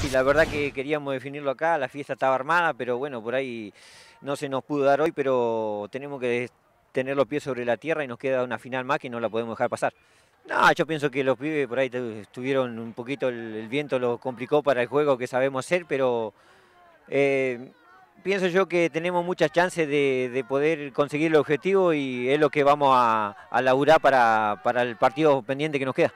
Sí, la verdad que queríamos definirlo acá, la fiesta estaba armada, pero bueno, por ahí no se nos pudo dar hoy, pero tenemos que tener los pies sobre la tierra y nos queda una final más que no la podemos dejar pasar. No, yo pienso que los pibes por ahí estuvieron un poquito, el, viento lo complicó para el juego que sabemos hacer, pero eh, pienso yo que tenemos muchas chances de, poder conseguir el objetivo y es lo que vamos a, a laburar para el partido pendiente que nos queda.